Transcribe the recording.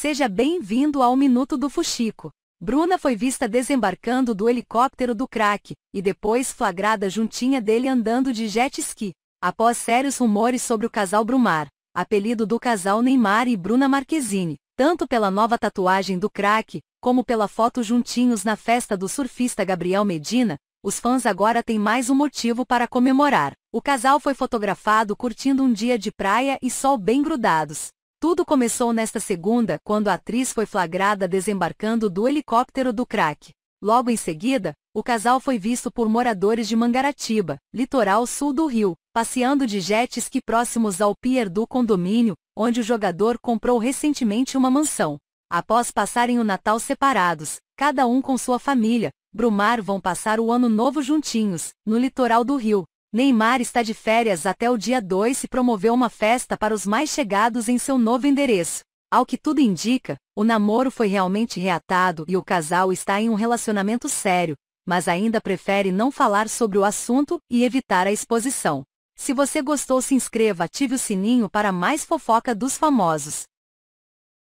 Seja bem-vindo ao Minuto do Fuxico. Bruna foi vista desembarcando do helicóptero do crack e depois flagrada juntinha dele andando de jet ski. Após sérios rumores sobre o casal Brumar, apelido do casal Neymar e Bruna Marquezine, tanto pela nova tatuagem do crack, como pela foto juntinhos na festa do surfista Gabriel Medina, os fãs agora têm mais um motivo para comemorar. O casal foi fotografado curtindo um dia de praia e sol bem grudados. Tudo começou nesta segunda, quando a atriz foi flagrada desembarcando do helicóptero do crack. Logo em seguida, o casal foi visto por moradores de Mangaratiba, litoral sul do Rio, passeando de jet ski próximos ao pier do condomínio, onde o jogador comprou recentemente uma mansão. Após passarem o Natal separados, cada um com sua família, Brumar vão passar o Ano Novo juntinhos, no litoral do Rio, Neymar está de férias até o dia 2 e promoveu uma festa para os mais chegados em seu novo endereço. Ao que tudo indica, o namoro foi realmente reatado e o casal está em um relacionamento sério, mas ainda prefere não falar sobre o assunto e evitar a exposição. Se você gostou se inscreva ative o sininho para mais fofoca dos famosos.